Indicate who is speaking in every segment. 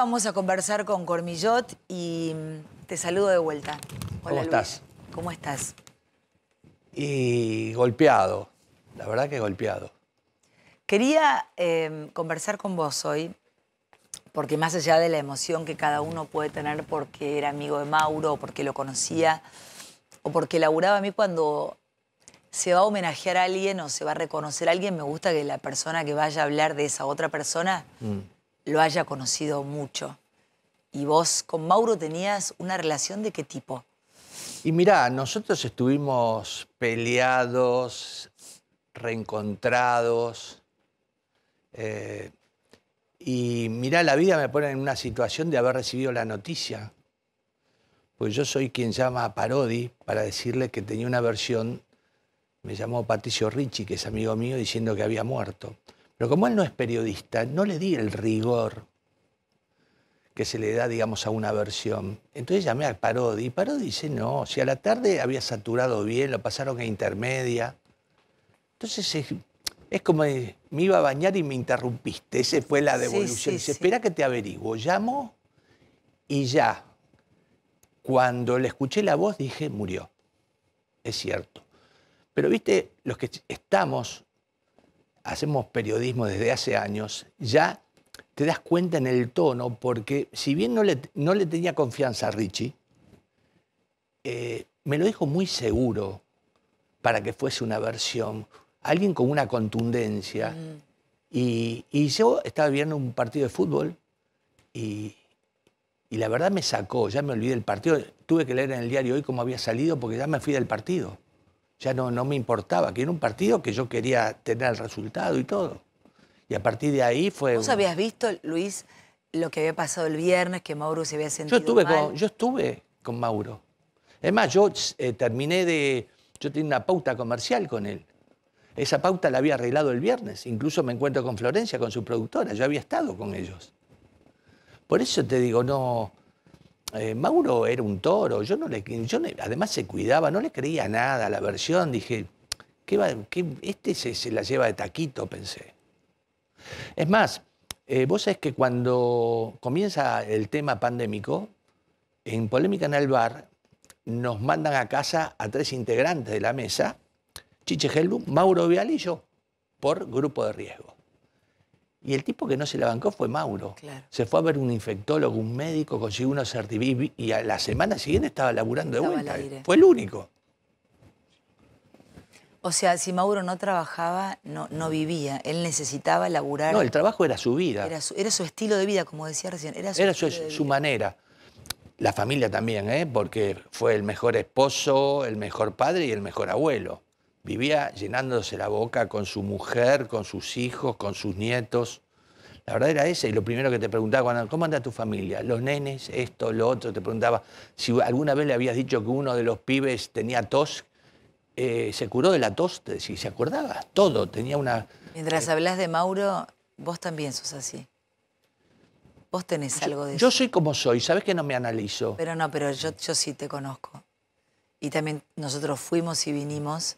Speaker 1: Vamos a conversar con Cormillot y mm, te saludo de vuelta. Hola, ¿Cómo estás? ¿Cómo estás?
Speaker 2: Y golpeado, la verdad que golpeado.
Speaker 1: Quería em, conversar con vos hoy, porque más allá de la emoción que cada uno puede tener porque era amigo de Mauro, porque lo conocía, o porque laburaba a mí cuando se va a homenajear a alguien o se va a reconocer a alguien, me gusta que la persona que vaya a hablar de esa otra persona... Mm lo haya conocido mucho. Y vos con Mauro tenías una relación de qué tipo?
Speaker 2: Y mira nosotros estuvimos peleados, reencontrados. Eh, y mira la vida me pone en una situación de haber recibido la noticia. Pues yo soy quien llama a Parodi para decirle que tenía una versión. Me llamó Patricio Ricci, que es amigo mío, diciendo que había muerto. Pero como él no es periodista, no le di el rigor que se le da, digamos, a una versión. Entonces llamé a Parodi y Parodi dice, no, si a la tarde había saturado bien, lo pasaron a intermedia. Entonces es, como me iba a bañar y me interrumpiste. Esa fue la devolución. dice, espera que te averiguo. Llamo y ya. Cuando le escuché la voz dije, murió. Es cierto. Pero viste, los que estamos hacemos periodismo desde hace años, ya te das cuenta en el tono, porque si bien no le, no le tenía confianza a Richie, eh, me lo dijo muy seguro para que fuese una versión, alguien con una contundencia. Mm. Y, yo estaba viendo un partido de fútbol y, y la verdad me sacó, ya me olvidé del partido, tuve que leer en el diario hoy cómo había salido porque ya me fui del partido ya no, no me importaba, que era un partido que yo quería tener el resultado y todo. Y a partir de ahí fue... ¿Vos habías
Speaker 1: visto, Luis, lo que había pasado el viernes, que Mauro se había sentido yo estuve Con,
Speaker 2: yo estuve con Mauro. Es más, yo eh, terminé de... Yo tenía una pauta comercial con él. Esa pauta la había arreglado el viernes. Incluso me encuentro con Florencia, con su productora. Yo había estado con ellos. Por eso te digo, no... Eh, Mauro era un toro, yo no le, yo además se cuidaba, no le creía nada a la versión, dije, este se, la lleva de taquito, pensé. Es más, eh, vos sabés que cuando comienza el tema pandémico, en Polémica en el Bar nos mandan a casa a tres integrantes de la mesa, Chiche Helbu, Mauro Vial y yo, por grupo de riesgo. Y el tipo que no se la bancó fue Mauro. Se fue a ver un infectólogo, un médico, consiguió unos certificación y a la semana siguiente estaba laburando de vuelta. Fue el único.
Speaker 1: O sea, si Mauro no trabajaba, no, no vivía. Él necesitaba laburar. No, el
Speaker 2: trabajo era su vida. Era
Speaker 1: su, estilo de vida, como decía recién. Era su, su
Speaker 2: manera. La familia también, ¿eh? porque fue el mejor esposo, el mejor padre y el mejor abuelo vivía llenándose la boca con su mujer, con sus hijos, con sus nietos. La verdad era esa, y lo primero que te preguntaba, cuando, ¿cómo anda tu familia? Los nenes, esto, lo otro, te preguntaba si alguna vez le habías dicho que uno de los pibes tenía tos, eh, se curó de la tos, si se acordaba, todo, tenía una...
Speaker 1: Mientras eh, hablas de Mauro, vos también sos así. Vos tenés algo de yo Yo
Speaker 2: soy como soy, sabes que no me analizo.
Speaker 1: Pero no, pero yo, yo sí te conozco. Y también nosotros fuimos y vinimos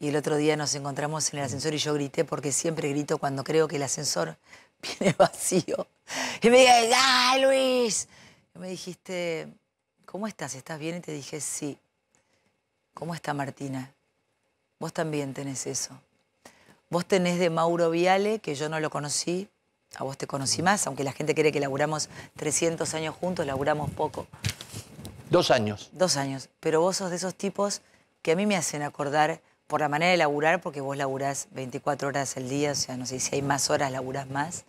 Speaker 1: y el otro día nos encontramos en el ascensor y yo grité porque siempre grito cuando creo que el ascensor viene vacío. Y me dije, ¡ay, Luis! Y me dijiste, ¿cómo estás? ¿Estás bien? Y te dije, sí. ¿Cómo está Martina? Vos también tenés eso. Vos tenés de Mauro Viale, que yo no lo conocí, a vos te conocí más, aunque la gente cree que laburamos 300 años juntos, laburamos poco.
Speaker 2: Dos años.
Speaker 1: Dos años. Pero vos sos de esos tipos que a mí me hacen acordar por la manera de laburar, porque vos laburás 24 horas al día, o sea, no sé si hay más horas, laburás más.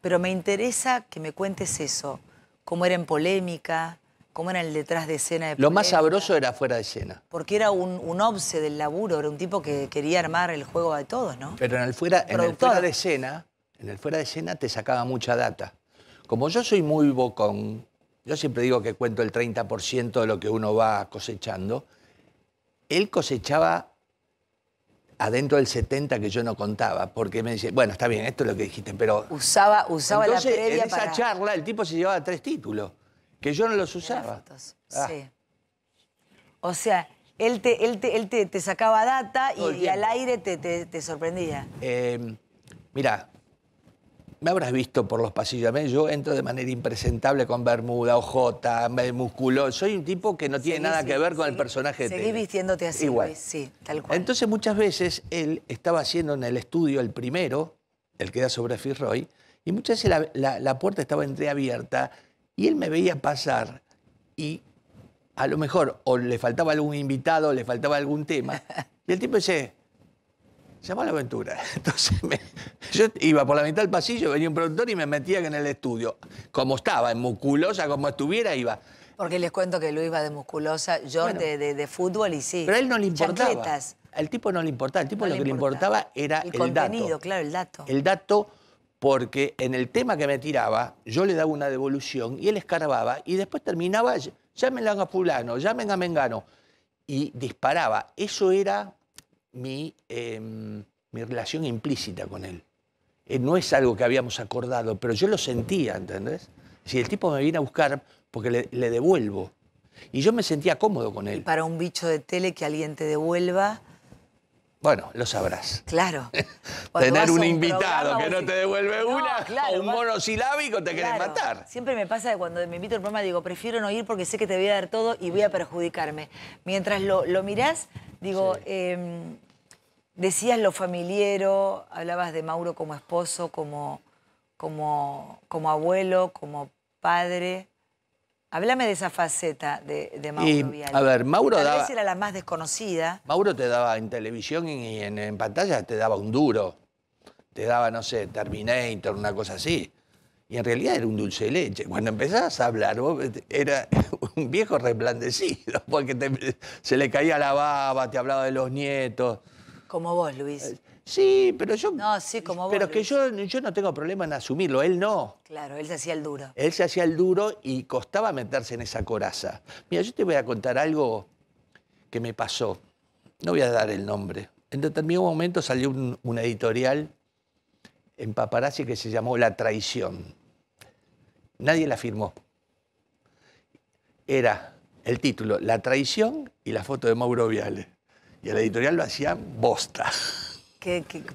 Speaker 1: Pero me interesa que me cuentes eso, cómo era en polémica, cómo era el detrás de escena. Lo más sabroso
Speaker 2: era fuera de escena.
Speaker 1: Porque era un, un obse del laburo, era un tipo que quería armar el juego de
Speaker 2: todos, ¿no? Pero en el fuera, de escena, en el fuera de escena te sacaba mucha data. Como yo soy muy bocón, yo siempre digo que cuento el 30% de lo que uno va cosechando él cosechaba adentro del 70 que yo no contaba, porque me dice bueno, está bien, esto es lo que dijiste, pero... Usaba, usaba la en esa charla el tipo se llevaba tres títulos, que yo no los usaba. Ah. Sí.
Speaker 1: O sea, él te, te, te, sacaba data y, al aire te, te sorprendía.
Speaker 2: Eh, mira, me habrás visto por los pasillos. Yo entro de manera impresentable con bermuda, me musculoso. Soy un tipo que no tiene nada que ver con el personaje. Seguí vistiéndote así, Igual. sí, tal cual. Entonces muchas veces él estaba haciendo en el estudio el primero, el que da sobre Fitzroy, y muchas veces la, la puerta estaba entreabierta y él me veía pasar y a lo mejor o le faltaba algún invitado, o le faltaba algún tema. Y el tipo dice, llamó a la aventura. Entonces yo iba por la mitad del pasillo, venía un productor y me metía en el estudio. Como estaba, en musculosa, como estuviera, iba.
Speaker 1: Porque les cuento que Luis va de musculosa, yo de, fútbol y sí. Pero a él no le importaba. Chancletas.
Speaker 2: tipo no le importaba, el tipo lo que le importaba era el, el contenido, claro, el dato. El dato porque en el tema que me tiraba, yo le daba una devolución y él escarbaba y después terminaba, llámenla a fulano, llámenla a Mengano. Y disparaba. Eso era mi, em, mi relación implícita con él. Eh, no es algo que habíamos acordado, pero yo lo sentía, ¿entendés? Si el tipo me viene a buscar, porque le, devuelvo. Y yo me sentía cómodo con él.
Speaker 1: Para un bicho de tele que alguien te devuelva.
Speaker 2: Bueno, lo sabrás. Claro. Tener un, invitado que no te devuelve una un monosilábico te matar.
Speaker 1: Siempre me pasa cuando me invito al programa digo, prefiero no ir porque sé que te voy a dar todo y voy a perjudicarme. Mientras lo, lo mirás, digo, em, Decías lo familiero, hablabas de Mauro como esposo, como, como, como abuelo, como padre. Háblame de esa faceta de, Mauro y, A ver, Mauro Tal vez era la más desconocida.
Speaker 2: Mauro te daba en televisión y en, pantalla te daba un duro. Te daba, no sé, Terminator, una cosa así. Y en realidad era un dulce de leche. Cuando empezabas a hablar, vos era un viejo resplandecido, porque se le caía la baba, te hablaba de los nietos. Como vos, Luis. Eh, sí, pero yo. No, sí, como vos. Pero que yo, no tengo problema en asumirlo. Él no.
Speaker 1: Claro, él se hacía el duro.
Speaker 2: Él se hacía el duro y costaba meterse en esa coraza. Mira, yo te voy a contar algo que me pasó. No voy a dar el nombre. En determinado momento salió un, una editorial en Paparazzi que se llamó La Traición. Nadie la firmó. Era el título La Traición y la foto de Mauro Viale. Y el editorial lo hacía bosta.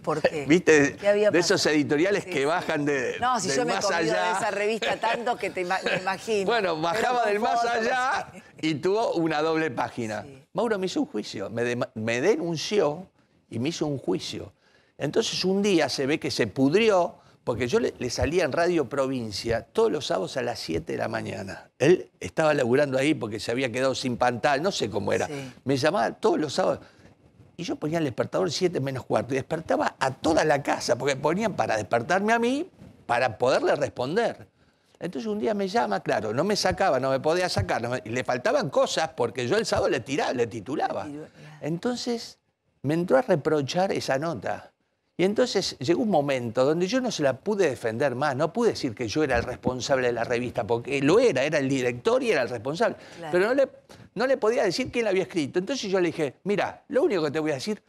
Speaker 3: por qué?
Speaker 2: ¿Viste? de esos editoriales que bajan de. No, si yo me más allá. esa
Speaker 1: revista tanto que te imagino. Bueno, bajaba del más allá
Speaker 2: y tuvo una doble página. Mauro me hizo un juicio, me, denunció y me hizo un juicio. Entonces un día se ve que se pudrió, porque yo le, salía en Radio Provincia todos los sábados a las 7 de la mañana. Él estaba laburando ahí porque se había quedado sin pantal, no sé cómo era. Me llamaba todos los sábados. Y yo ponía el despertador 7 menos cuarto y despertaba a toda la casa, porque ponían para despertarme a mí, para poderle responder. Entonces un día me llama, claro, no me sacaba, no me podía sacar, y le faltaban cosas porque yo el sábado le tiraba, le titulaba. Entonces me entró a reprochar esa nota. Y entonces llegó un momento donde yo no se la pude defender más, no pude decir que yo era el responsable de la revista, porque lo era, era el director y era el responsable. Pero no le, no le podía decir quién la había escrito. Entonces yo le dije, mira, lo único que te voy a decir,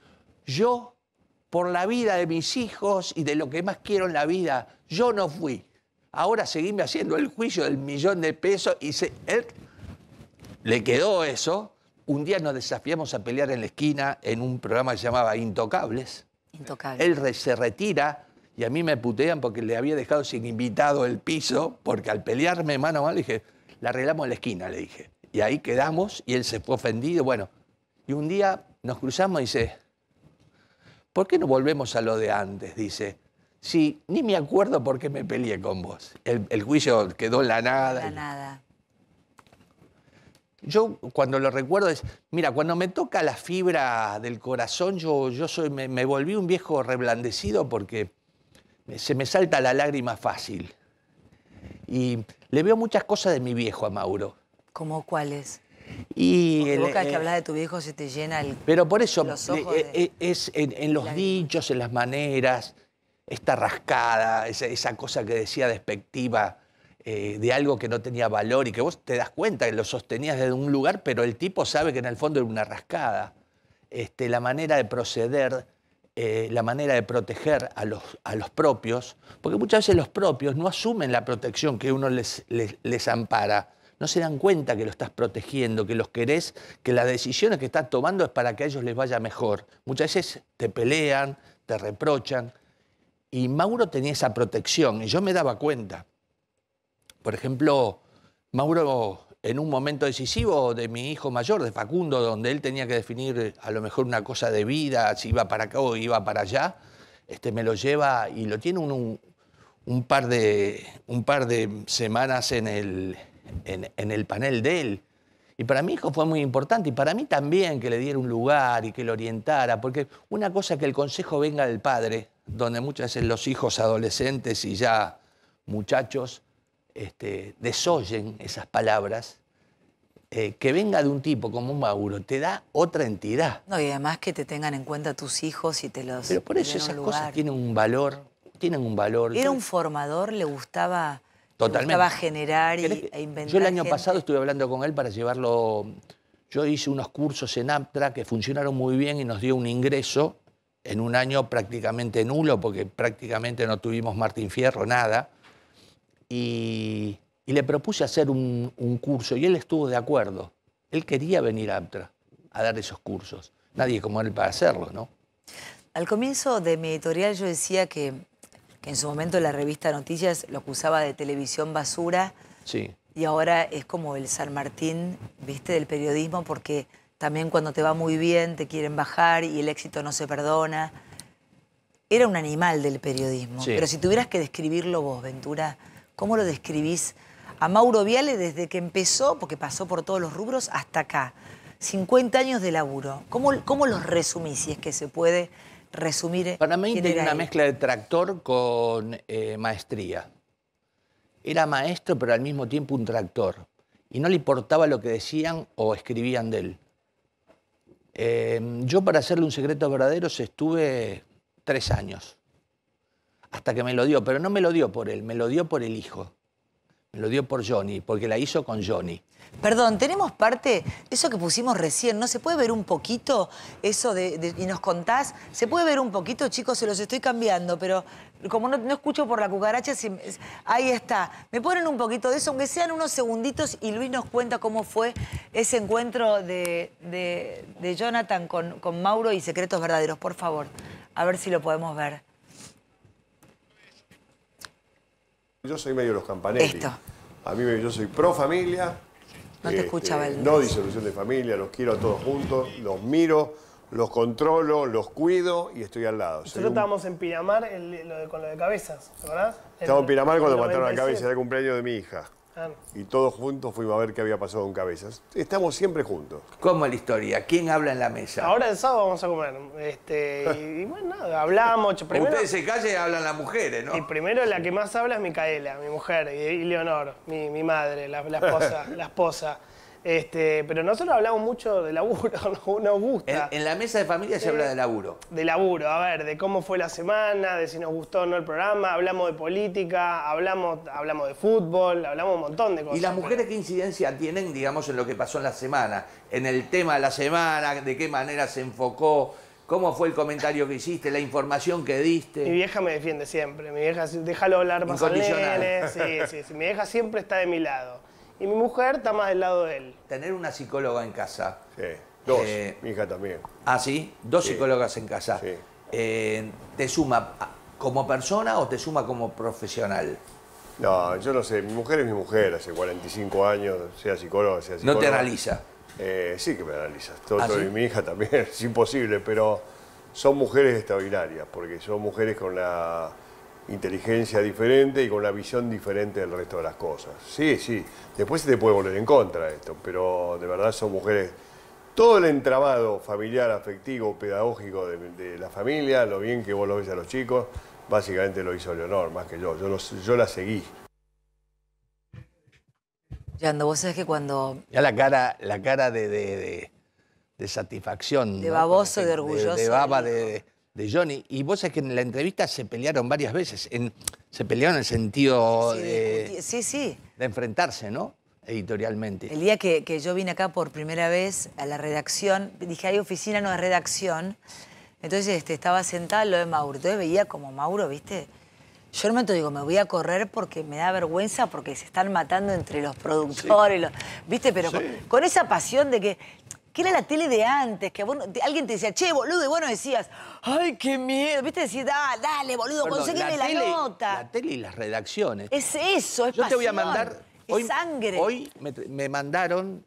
Speaker 2: yo, por la vida de mis hijos y de lo que más quiero en la vida, yo no fui. Ahora seguime haciendo el juicio del millón de pesos y se, él le quedó eso. Un día nos desafiamos a pelear en la esquina en un programa que se llamaba Intocables él se retira y a mí me putean porque le había dejado sin invitado el piso, porque al pelearme mano a mano, le dije, la arreglamos en la esquina, le dije. Y ahí quedamos y él se fue ofendido. Bueno, y un día nos cruzamos y dice, ¿por qué no volvemos a lo de antes? Dice, sí, ni me acuerdo por qué me peleé con vos. El, juicio quedó en la nada. La nada yo cuando lo recuerdo es, mira, cuando me toca la fibra del corazón, yo, yo soy, me, volví un viejo reblandecido porque se me salta la lágrima fácil. Y le veo muchas cosas de mi viejo a Mauro.
Speaker 1: ¿Cómo cuáles?
Speaker 2: Y el, boca que eh, habla
Speaker 1: de tu viejo se te llena el.
Speaker 2: Pero por eso, eh, eh, es en, los dichos, en las maneras, esta rascada, esa, esa cosa que decía despectiva eh, de algo que no tenía valor y que vos te das cuenta que lo sostenías desde un lugar, pero el tipo sabe que en el fondo era una rascada. Este, la manera de proceder, eh, la manera de proteger a los, a los, propios, porque muchas veces los propios no asumen la protección que uno les, les, les ampara no se dan cuenta que lo estás protegiendo, que los querés, que las decisiones que estás tomando es para que a ellos les vaya mejor. Muchas veces te pelean, te reprochan. Y Mauro tenía esa protección y yo me daba cuenta por ejemplo, Mauro en un momento decisivo de mi hijo mayor, de Facundo, donde él tenía que definir a lo mejor una cosa de vida, si iba para acá o iba para allá, este, me lo lleva y lo tiene un, par, de, un par de semanas en el, en, en el panel de él. Y para mi hijo fue muy importante y para mí también que le diera un lugar y que lo orientara, porque una cosa es que el consejo venga del padre, donde muchas veces los hijos adolescentes y ya muchachos este, desoyen esas palabras, eh, que venga de un tipo como un Mauro te da otra entidad.
Speaker 1: No, y además que te tengan en cuenta tus hijos y te los.
Speaker 2: Pero por eso esas cosas tienen un valor, tienen un valor. Era un
Speaker 1: formador, le gustaba, generar e inventar. Yo el año pasado
Speaker 2: estuve hablando con él para llevarlo. Yo hice unos cursos en APTRA que funcionaron muy bien y nos dio un ingreso en un año prácticamente nulo, porque prácticamente no tuvimos Martín Fierro, nada y, le propuse hacer un, curso y él estuvo de acuerdo. Él quería venir a Aptra a dar esos cursos. Nadie como él para hacerlo, ¿no?
Speaker 1: Al comienzo de mi editorial yo decía que, que en su momento la revista Noticias lo acusaba de televisión basura. Sí. Y ahora es como el San Martín, viste, del periodismo, porque también cuando te va muy bien te quieren bajar y el éxito no se perdona. Era un animal del periodismo. Sí. Pero si tuvieras que describirlo vos, Ventura, ¿Cómo lo describís a Mauro Viale desde que empezó, porque pasó por todos los rubros, hasta acá? 50 años de laburo. ¿Cómo, cómo los resumís, si es que se puede resumir? Para mí
Speaker 2: tiene una mezcla de tractor con eh, maestría. Era maestro, pero al mismo tiempo un tractor. Y no le importaba lo que decían o escribían de él. Eh, yo, para hacerle un secreto verdadero, estuve tres años hasta que me lo dio, pero no me lo dio por él, me lo dio por el hijo. Me lo dio por Johnny, porque la hizo con Johnny. Perdón, tenemos parte, eso que pusimos
Speaker 1: recién, ¿no se puede ver un poquito eso de, y nos contás? ¿Se puede ver un poquito, chicos? Se los estoy cambiando, pero como no, escucho por la cucaracha, ahí está. Me ponen un poquito de eso, aunque sean unos segunditos, y Luis nos cuenta cómo fue ese encuentro de, Jonathan con, con Mauro y Secretos Verdaderos, por favor. A ver si lo podemos ver.
Speaker 3: Yo soy medio los campanelli. Esto. A mí yo soy pro familia. No te escucha, este, escuchaba No disolución de familia, los quiero a todos juntos, los miro, los controlo, los cuido y estoy al lado. Nosotros estábamos en Pinamar con lo de cabezas, ¿verdad? Estábamos en Pinamar cuando mataron la cabeza, era cumpleaños de mi hija. Y todos juntos fuimos a ver qué había pasado con Cabezas. Estamos siempre juntos. ¿Cómo es la
Speaker 2: historia? ¿Quién habla en la mesa? Ahora
Speaker 3: el sábado vamos a comer. Este, y, bueno, nada, hablamos. Primero, Ustedes se
Speaker 2: callan y hablan las mujeres, ¿no? Y
Speaker 3: primero la que más habla es Micaela, mi mujer, y, Leonor, mi, madre, la, la esposa. la esposa. Este, pero nosotros hablamos mucho de laburo, nos gusta.
Speaker 2: En, la mesa de familia se habla de laburo.
Speaker 3: De laburo, a ver, de cómo fue la semana, de si nos gustó o no el programa, hablamos de política, hablamos, hablamos de fútbol,
Speaker 2: hablamos un montón de cosas. ¿Y las mujeres qué incidencia tienen, digamos, en lo que pasó en la semana? En el tema de la semana, de qué manera se enfocó. ¿Cómo fue el comentario que hiciste? ¿La información que diste? Mi
Speaker 3: vieja me defiende siempre. Mi vieja, déjalo hablar más sí, sí. Mi vieja siempre está de mi lado y mi mujer está más del lado de él. Tener una psicóloga en casa.
Speaker 2: Sí, dos. Eh, mi hija también. Ah, sí, dos psicólogas en casa. Sí. Eh, ¿Te suma como persona o te suma como profesional? No, yo no sé. Mi mujer
Speaker 3: es mi mujer, hace 45 años, sea psicóloga, sea psicóloga. ¿No te analiza? Eh, sí que me analiza. Todo, Y ¿Ah, mi hija también, es imposible, pero son mujeres extraordinarias, porque son mujeres con la inteligencia diferente y con una visión diferente del resto de las cosas. Sí, sí, después se te puede volver en contra esto, pero de verdad son mujeres. Todo el entramado familiar, afectivo, pedagógico de, la familia, lo bien que vos lo ves a los chicos, básicamente lo hizo Leonor, más que yo. Yo, la seguí.
Speaker 1: Yando, vos sabés que cuando...
Speaker 2: Ya la cara, la cara de, satisfacción. De baboso, y de orgulloso. De, baba, de de Johnny. Y vos sabés que en la entrevista se pelearon varias veces. se pelearon en el sentido de, sí, sí. de enfrentarse, ¿no? Editorialmente.
Speaker 1: El día que, yo vine acá por primera vez a la redacción, dije, hay oficina, no hay redacción. Entonces este, estaba sentada lo de Mauro. Entonces veía como Mauro, ¿viste? Yo en momento digo, me voy a correr porque me da vergüenza porque se están matando entre los productores. ¿Viste? Pero con, esa pasión de que que era la tele de antes, que alguien te decía, che, boludo, y vos decías, ay, qué miedo. Viste, decís, dale, boludo, conségueme la, nota. La tele
Speaker 2: y las redacciones. Es eso, es Yo te voy a mandar. Hoy, sangre. Hoy me, mandaron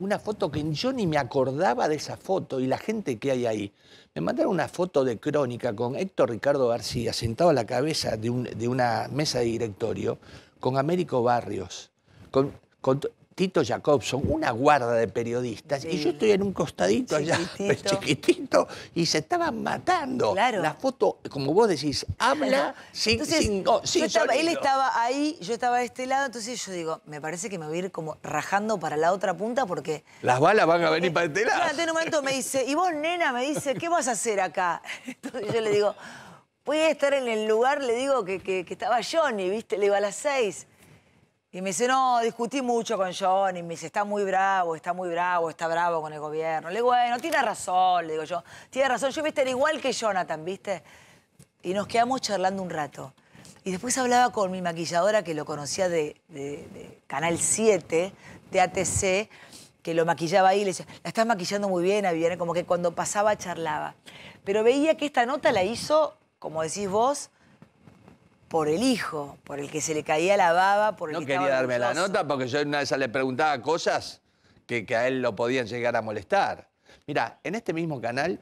Speaker 2: una foto que yo ni me acordaba de esa foto y la gente que hay ahí. Me mandaron una foto de crónica con Héctor Ricardo García sentado a la cabeza de, una mesa de directorio con Américo Barrios. con, Tito Jacobson, una guarda de periodistas, y yo estoy en un costadito allá, pues, chiquitito, y se estaban matando. Claro. La foto, como vos decís, habla sin, entonces, Él estaba
Speaker 1: ahí, yo estaba a este lado, entonces yo digo, me parece que me voy a ir como rajando para la otra punta porque...
Speaker 2: Las balas van a venir eh, para este lado. un
Speaker 1: momento me dice, y vos, nena, me dice, ¿qué vas a hacer acá? Entonces yo le digo, voy a estar en el lugar, le digo que, estaba Johnny, ¿viste? Le iba a las seis. Y me dice, no, discutí mucho con John y me dice, está muy bravo, está muy bravo, está bravo con el gobierno. Le digo, bueno, tiene razón, le digo yo, tiene razón. Yo, viste, era igual que Jonathan, viste. Y nos quedamos charlando un rato. Y después hablaba con mi maquilladora que lo conocía de, Canal 7, de ATC, que lo maquillaba ahí, le decía, la estás maquillando muy bien, Viviana, como que cuando pasaba charlaba. Pero veía que esta nota la hizo, como decís vos, por el hijo, por el que se le caía la baba, por el no quería darme la
Speaker 2: nota porque yo una vez le preguntaba cosas que, a él lo podían llegar a molestar. Mira, en este mismo canal,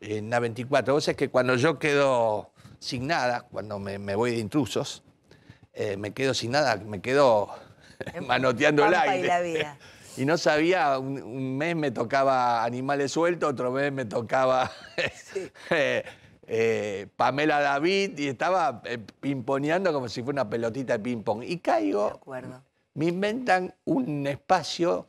Speaker 2: en la 24 vos es que cuando yo quedo sin nada, cuando me, voy de intrusos, eh, me quedo sin nada, me quedo manoteando el aire. Y, no sabía, un, mes me tocaba animales sueltos, otro mes me tocaba... sí. Eh, eh, Pamela David y estaba eh, pimponeando como si fuera una pelotita de ping-pong. Y caigo, me inventan un espacio,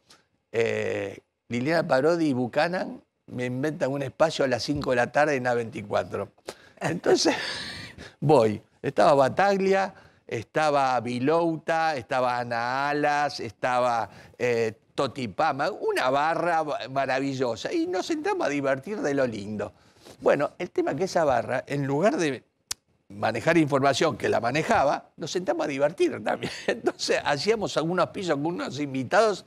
Speaker 2: eh, Liliana Parodi y Buchanan me inventan un espacio a las 5 de la tarde en A24. Entonces voy, estaba Bataglia, estaba Vilouta, estaba Ana Alas, estaba Totipama, una barra maravillosa. Y nos sentamos a divertir de lo lindo. Bueno, el tema es que esa barra, en lugar de manejar información que la manejaba, nos sentamos a divertir también. Entonces hacíamos algunos pisos con unos invitados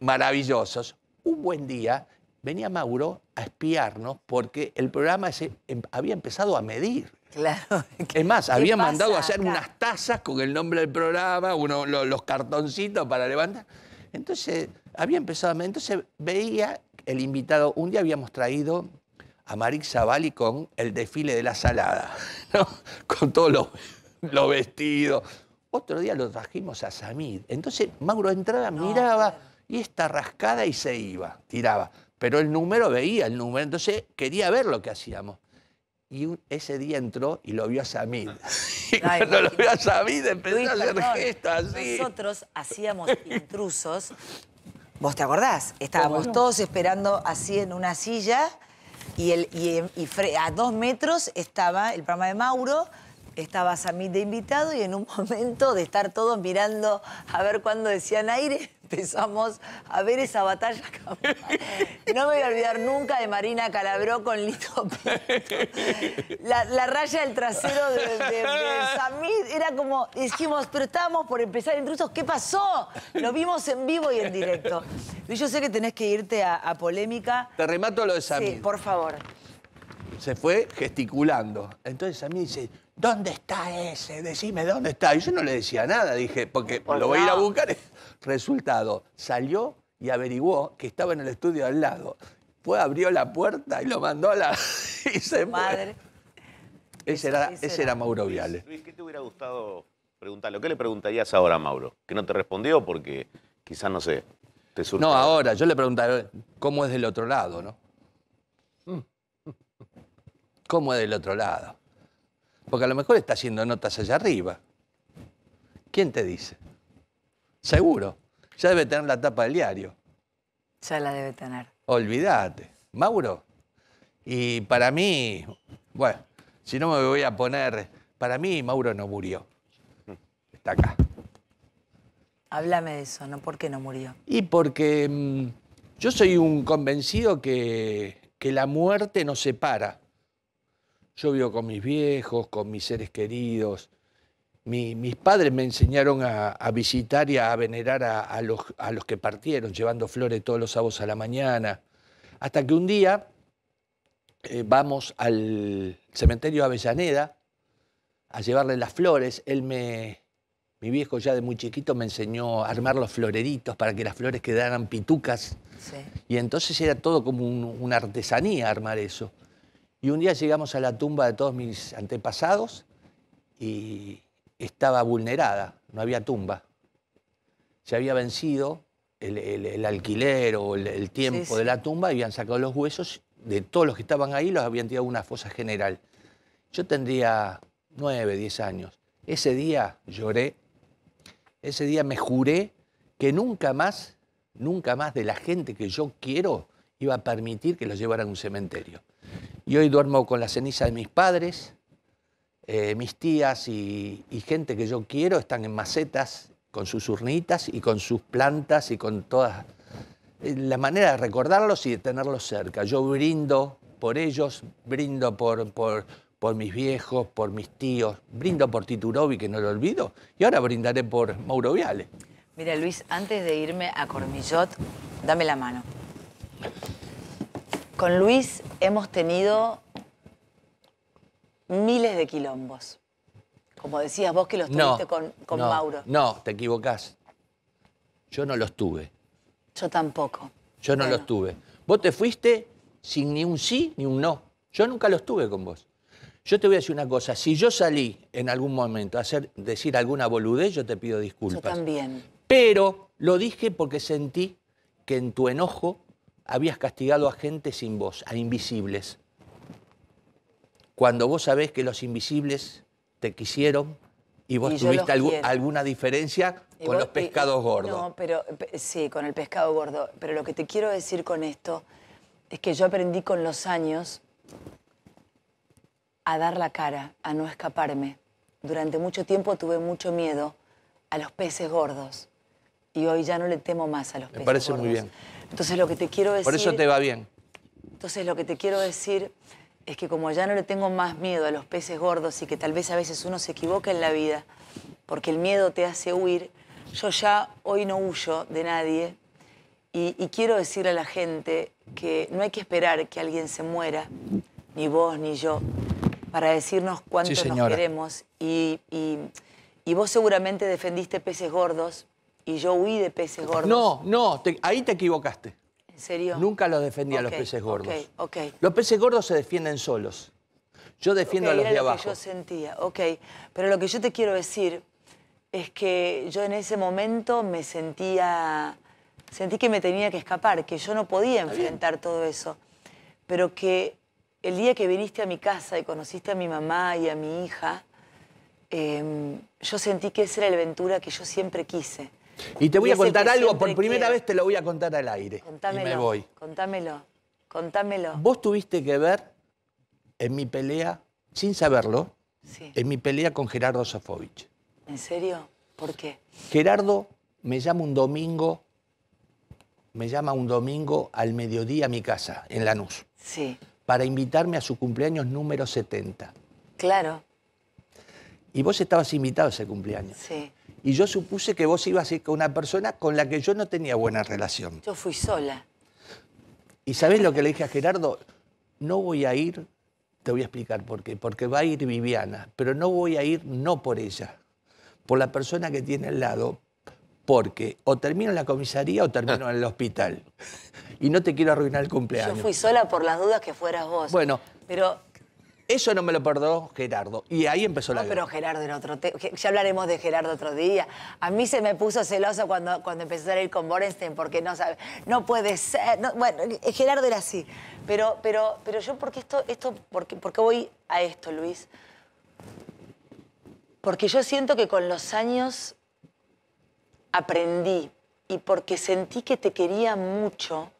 Speaker 2: maravillosos. Un buen día venía Mauro a espiarnos porque el programa em, había empezado a medir. Claro. Es más, había mandado a hacer unas tazas con el nombre del programa, uno, los, los cartoncitos para levantar. Entonces, había empezado a medir. Entonces veía el invitado, un día habíamos traído a Marixa con el desfile de la salada, con todos los lo vestidos. Otro día lo trajimos a Samid. Entonces Mauro entraba, miraba y esta rascada y se iba, tiraba. Pero el número veía el número, entonces quería ver lo que hacíamos. Y ese día entró y lo vio a Samir. Ah. y lo vio a Samir, empezó a hacer así.
Speaker 1: Nosotros hacíamos intrusos.
Speaker 2: ¿Vos te acordás? Estábamos todos esperando
Speaker 1: así en una silla y, el, y, a dos metros estaba el programa de Mauro estaba Samit de invitado y en un momento de estar todos mirando a ver cuándo decían aire, empezamos a ver esa batalla No me voy a olvidar nunca de Marina Calabró con Lito
Speaker 2: Pinto.
Speaker 1: La, raya del trasero de, de, era como, dijimos, pero estábamos por empezar intrusos, ¿qué pasó? Lo vimos en vivo y en directo. yo sé que tenés que irte a, polémica.
Speaker 2: Te remato lo de Samit. Sí, por favor. Se fue gesticulando. Entonces mí dice ¿dónde está ese? Decime, ¿dónde está? Y yo no le decía nada, dije, porque lo voy a ir a buscar. Resultado, salió y averiguó que estaba en el estudio al lado. Pues abrió la puerta y lo mandó a la... y Madre. Ese, era, ese era, Mauro Viale. ¿qué te hubiera gustado preguntarle? ¿Qué le preguntarías ahora a Mauro? Que no te respondió porque quizás, no sé, te surgió. No, ahora, yo le preguntaré cómo es del otro lado, ¿no? ¿Cómo es del otro lado? Porque a lo mejor está haciendo notas allá arriba. ¿Quién te dice? Seguro. Ya debe tener la tapa del diario.
Speaker 1: Ya la debe tener.
Speaker 2: Olvídate. Mauro. Y para mí, bueno, si no me voy a poner, para mí Mauro no murió. Está acá.
Speaker 1: Háblame de eso, ¿no? ¿Por qué no murió?
Speaker 2: Y porque mm, yo soy un convencido que, que la muerte nos separa yo vivo con mis viejos, con mis seres queridos. mis padres me enseñaron a, visitar y a venerar a, los, que partieron, llevando flores todos los sábados a la mañana. Hasta que un día eh, vamos al cementerio Avellaneda a llevarle las flores. Él mi viejo ya de muy chiquito me enseñó a armar los floreritos para que las flores quedaran pitucas. Y entonces era todo como una artesanía armar eso. Y un día llegamos a la tumba de todos mis antepasados y estaba vulnerada, no había tumba. Se había vencido el, alquiler o el, tiempo de la tumba y habían sacado los huesos de todos los que estaban ahí, los habían tirado a una fosa general. Yo tendría nueve, diez años. Ese día lloré, ese día me juré que nunca más, nunca más de la gente que yo quiero iba a permitir que los llevaran a un cementerio. Y hoy duermo con la ceniza de mis padres, eh, mis tías y, gente que yo quiero están en macetas con sus urnitas y con sus plantas y con todas eh, la manera de recordarlos y de tenerlos cerca. Yo brindo por ellos, brindo por, por mis viejos, por mis tíos, brindo por Titurovi, que no lo olvido, y ahora brindaré por Mauro Viale.
Speaker 1: Mira, Luis, antes de irme a Cormillot, dame la mano. Con Luis hemos tenido miles de quilombos. Como decías vos que los tuviste con, no, Mauro.
Speaker 2: No, te equivocás. Yo no los tuve.
Speaker 1: Yo tampoco.
Speaker 2: Yo no los tuve. Vos te fuiste sin ni un sí ni un no. Yo nunca los tuve con vos. Yo te voy a decir una cosa. Si yo salí en algún momento a hacer, decir alguna boludez, yo te pido disculpas. Yo también. Pero lo dije porque sentí que en tu enojo habías castigado a gente sin vos, a invisibles. Cuando vos sabés que los invisibles te quisieron y vos tuviste alguna diferencia con los pescados gordos. No,
Speaker 1: pero sí, con el pescado gordo. Pero lo que te quiero decir con esto es que yo aprendí con los años a dar la cara, a no escaparme. Durante mucho tiempo tuve mucho miedo a los peces gordos y hoy ya no le temo más a los peces gordos. Me parece muy bien. Entonces lo que te quiero decir... Por eso te va bien. Entonces lo que te quiero decir es que como ya no le tengo más miedo a los peces gordos y que tal vez a veces uno se equivoca en la vida, porque el miedo te hace huir, yo ya hoy no huyo de nadie y, quiero decirle a la gente que no hay que esperar que alguien se muera, ni vos ni yo, para decirnos cuánto nos queremos. Y, y, y vos seguramente defendiste peces gordos y yo huí de peces gordos.
Speaker 2: No, no, ahí te equivocaste. ¿En serio? Nunca los defendía los peces gordos. Los peces gordos se defienden solos. Yo defiendo a los era de lo abajo. Que yo
Speaker 1: sentía, ok. Pero lo que yo te quiero decir es que yo en ese momento me sentía. Sentí que me tenía que escapar, que yo no podía enfrentar todo eso. Pero que el día que viniste a mi casa y conociste a mi mamá y a mi hija, em, yo sentí que esa era la aventura que yo siempre quise.
Speaker 2: Y te voy a contar algo, por primera vez te lo voy a contar al aire. Contámelo. Y me voy.
Speaker 1: Contámelo.
Speaker 2: Contámelo. Vos tuviste que ver en mi pelea, sin saberlo, en mi pelea con Gerardo Sofovich.
Speaker 1: ¿En serio? ¿Por qué?
Speaker 2: Gerardo me llama un domingo, me llama un domingo al mediodía a mi casa, en Lanús. Sí. Para invitarme a su cumpleaños número 70. Claro. Y vos estabas invitado a ese cumpleaños. Sí y yo supuse que vos ibas a ir con una persona con la que yo no tenía buena relación.
Speaker 1: Yo fui sola.
Speaker 2: ¿Y sabés lo que le dije a Gerardo? No voy a ir, te voy a explicar por qué, porque va a ir Viviana, pero no voy a ir no por ella, por la persona que tiene al lado, porque o termino en la comisaría o termino en el hospital. Y no te quiero arruinar el cumpleaños. Yo fui
Speaker 1: sola por las dudas que fueras vos.
Speaker 2: Bueno. Pero eso no me lo perdó Gerardo. Y ahí empezó la guerra. Pero
Speaker 1: Gerardo era otro tema. Ya hablaremos de Gerardo otro día. A mí se me puso celoso cuando, cuando empecé a salir con Borenstein porque no sabe. No puede ser. bueno, eh, Gerardo era así. Pero, pero, pero yo, porque esto, esto, porque, voy a esto, Luis? Porque yo siento que con los años aprendí y porque sentí que te quería mucho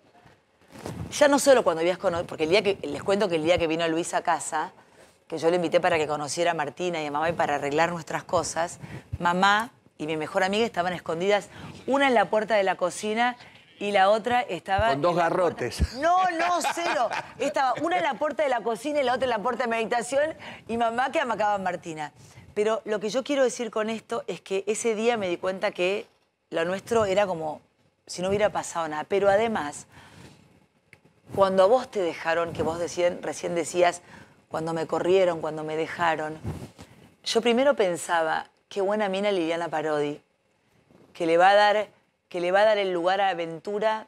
Speaker 1: ya no solo cuando habías con... Porque el día que, les cuento que el día que vino Luis a casa, que yo le invité para que conociera a Martina y a mamá y para arreglar nuestras cosas, mamá y mi mejor amiga estaban escondidas, una en la puerta de la cocina y la otra estaba... Con dos
Speaker 2: garrotes.
Speaker 1: No, no, cero. Estaba una en la puerta de la cocina y la otra en la puerta de meditación y mamá que amacaba a Martina. Pero lo que yo quiero decir con esto es que ese día me di cuenta que lo nuestro era como si no hubiera pasado nada. Pero además, cuando a vos te dejaron, que vos decían, recién decías, cuando me corrieron, cuando me dejaron, yo primero pensaba, qué buena mina Liliana Parodi, que le va a dar, que le va a dar el lugar a Aventura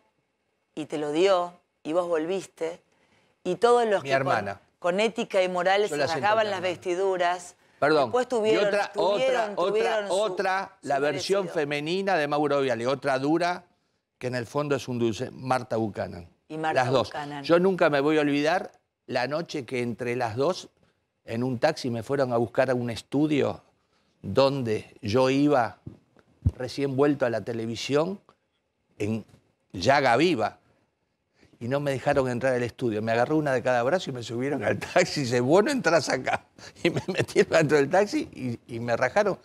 Speaker 1: y te lo dio y vos volviste y todos los que Con, ética y moral se rasgaban las vestiduras.
Speaker 2: Perdón. Después tuvieron, otra, la versión femenina de Mauro Viale, otra dura que en el fondo es un dulce, Marta Buchanan
Speaker 1: las dos. Yo
Speaker 2: nunca me voy a olvidar la noche que entre las dos, en un taxi, me fueron a buscar a un estudio donde yo iba recién vuelto a la televisión en Llaga Viva. Y no me dejaron entrar al estudio. Me agarró una de cada brazo y me subieron al taxi. Y dice, bueno, entras acá. Y me metieron dentro del taxi y, y me rajaron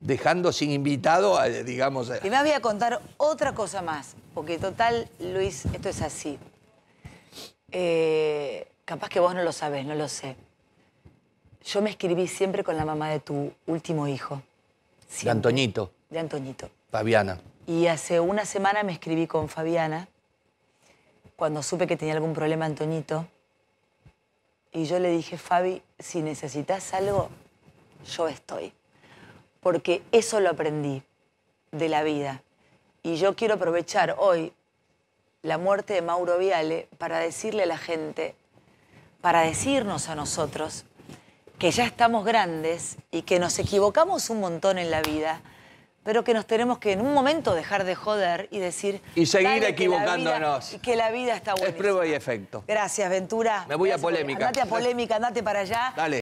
Speaker 2: dejando sin invitado, eh, digamos... Eh.
Speaker 1: Y me voy a contar otra cosa más, porque total, Luis, esto es así. Eh, capaz que vos no lo sabés, no lo sé. Yo me escribí siempre con la mamá de tu último hijo.
Speaker 2: De Antoñito. De Antoñito. Fabiana.
Speaker 1: Y hace una semana me escribí con Fabiana, cuando supe que tenía algún problema Antoñito. Y yo le dije, Fabi, si necesitas algo, yo estoy porque eso lo aprendí de la vida. Y yo quiero aprovechar hoy la muerte de Mauro Viale para decirle a la gente, para decirnos a nosotros, que ya estamos grandes y que nos equivocamos un montón en la vida, pero que nos tenemos que en un momento dejar de joder y decir... Y seguir equivocándonos. Que que la vida está buena. Es prueba y efecto. Gracias, Ventura. Me voy a polémica. Andate a polémica, andate para allá. Dale.